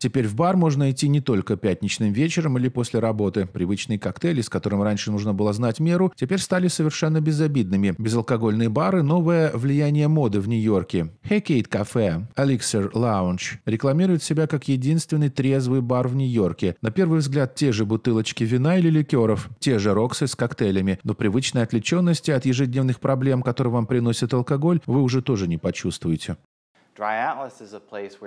Теперь в бар можно идти не только пятничным вечером или после работы. Привычные коктейли, с которым раньше нужно было знать меру, теперь стали совершенно безобидными. Безалкогольные бары – новое влияние моды в Нью-Йорке. Hecate кафе, Elixir лаунж рекламирует себя как единственный трезвый бар в Нью-Йорке. На первый взгляд те же бутылочки вина или ликеров, те же роксы с коктейлями, но привычной отвлеченности от ежедневных проблем, которые вам приносит алкоголь, вы уже тоже не почувствуете.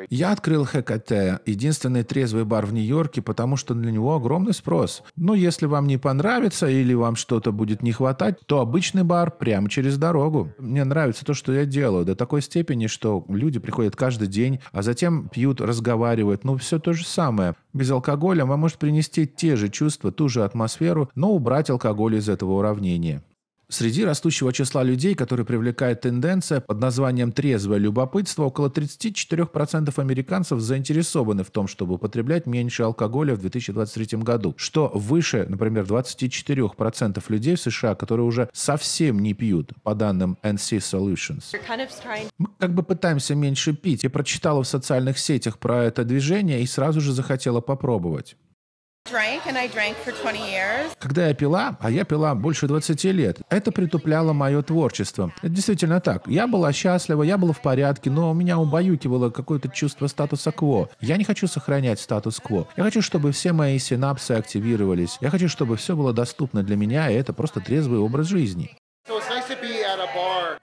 Я открыл ХКТ, единственный трезвый бар в Нью-Йорке, потому что для него огромный спрос. Но если вам не понравится или вам что-то будет не хватать, то обычный бар прямо через дорогу. Мне нравится то, что я делаю, до такой степени, что люди приходят каждый день, а затем пьют, разговаривают, ну все то же самое. Без алкоголя вам может принести те же чувства, ту же атмосферу, но убрать алкоголь из этого уравнения. Среди растущего числа людей, которые привлекает тенденция под названием «трезвое любопытство», около 34% американцев заинтересованы в том, чтобы употреблять меньше алкоголя в 2023 году, что выше, например, 24% людей в США, которые уже совсем не пьют, по данным NC Solutions. Мы как бы пытаемся меньше пить. Я прочитала в социальных сетях про это движение и сразу же захотела попробовать. Когда я пила, а я пила больше 20 лет, это притупляло мое творчество. Это действительно так. Я была счастлива, я была в порядке, но у меня убаюкивало какое-то чувство статуса кво. Я не хочу сохранять статус-кво. Я хочу, чтобы все мои синапсы активировались. Я хочу, чтобы все было доступно для меня, и это просто трезвый образ жизни.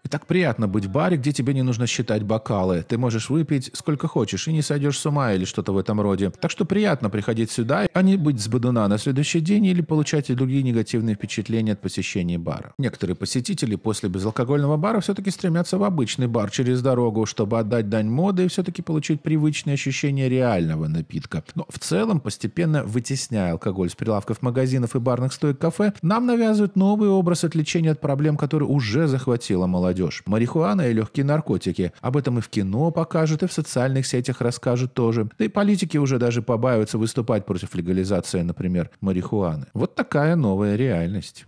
И так приятно быть в баре, где тебе не нужно считать бокалы. Ты можешь выпить сколько хочешь и не сойдешь с ума или что-то в этом роде. Так что приятно приходить сюда, а не быть с бодуна на следующий день или получать и другие негативные впечатления от посещения бара. Некоторые посетители после безалкогольного бара все-таки стремятся в обычный бар через дорогу, чтобы отдать дань моды и все-таки получить привычные ощущения реального напитка. Но в целом, постепенно вытесняя алкоголь с прилавков магазинов и барных стоек кафе, нам навязывают новый образ отвлечения от проблем, который уже захватило молодежь. Марихуана и легкие наркотики. Об этом и в кино покажут, и в социальных сетях расскажут тоже. Да и политики уже даже побаиваются выступать против легализации, например, марихуаны. Вот такая новая реальность.